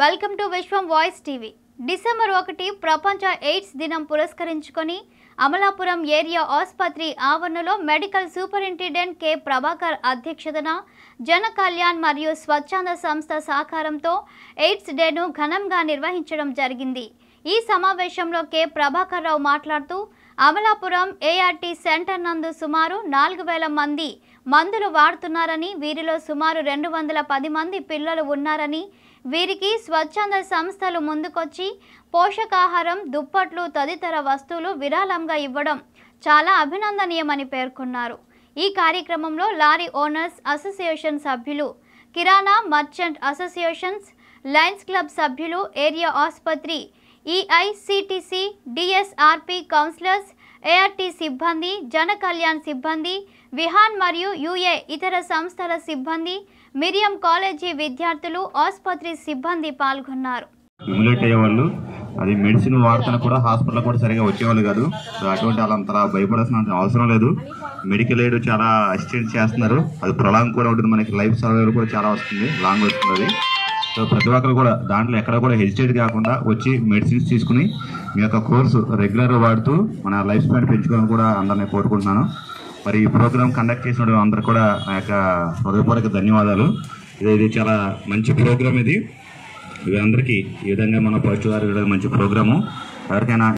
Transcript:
welcome to Vishwam voice TV December ఒకటి ప్రపంచ AIDS దినం పురస్కరించుకొని అమలాపురం ఏరియా ఆసుపత్రి ఆవరణలో మెడికల్ సూపరింటెండెంట్ కె ప్రభాకర్ అధ్యక్షతన జన కళ్యాణ్ మరియు స్వచ్ఛంద సంస్థ సహకారంతో ఎయిడ్స్ డేను ఘనంగా నిర్వహించడం జరిగింది ఈ సమావేశంలో కె ప్రభాకర్ రావు మాట్లాడుతూ అమలాపురం ఏఆర్టి సెంటర్ నందు సుమారు నాలుగు వేల మంది మందులు వాడుతున్నారని వీరిలో సుమారు రెండు వందల పది మంది పిల్లలు ఉన్నారని వీరికి స్వచ్ఛంద సంస్థలు ముందుకొచ్చి పోషకాహారం దుప్పట్లు తదితర వస్తువులు విరాళంగా ఇవ్వడం చాలా అభినందనీయమని పేర్కొన్నారు ఈ కార్యక్రమంలో లారీ ఓనర్స్ అసోసియేషన్ సభ్యులు కిరాణా మర్చెంట్ అసోసియేషన్స్ లయన్స్ క్లబ్ సభ్యులు ఏరియా ఆసుపత్రి ఈఐసిటిసి డిఎస్ఆర్పి కౌన్సిలర్స్ ఏఆర్టీ సిబ్బంది జన కళ్యాణ్ సిబ్బంది విహాన్ మరియు యుఏ ఇతర సంస్థల సిబ్బంది మిరియం కాలేజీ విద్యార్థులు ఆసుపత్రి సిబ్బంది పాల్గొన్నారు ఇమ్యులేట్ అది మెడిసిన్ వాడుతున్న కూడా హాస్పిటల్ కూడా సరిగా వచ్చేవాళ్ళు కాదు అటువంటి వాళ్ళు అంతలా భయపడాల్సిన అవసరం లేదు మెడికల్ ఎయిడ్ చాలా అసిస్టెంట్ చేస్తున్నారు అది ప్రొలాంగ్ కూడా ఉంటుంది మనకి లైఫ్ సర్వైవల్ కూడా చాలా వస్తుంది లాంగ్ వస్తుంది సో ప్రతి ఒక్కరు కూడా దాంట్లో ఎక్కడ కూడా హెజిటేట్ కాకుండా వచ్చి మెడిసిన్స్ తీసుకుని మీ యొక్క కోర్సు రెగ్యులర్గా వాడుతూ మన లైఫ్ స్పాన్ పెంచుకోవాలని కూడా అందరినీ కోరుకుంటున్నాను మరి ఈ ప్రోగ్రాం కండక్ట్ చేసిన అందరు కూడా నా యొక్క హృదయపూర్వక ధన్యవాదాలు ఇది చాలా మంచి ప్రోగ్రాం ఇది ఇవి అందరికీ ఈ విధంగా మన పశువారు మంచి ప్రోగ్రాము ఎవరికైనా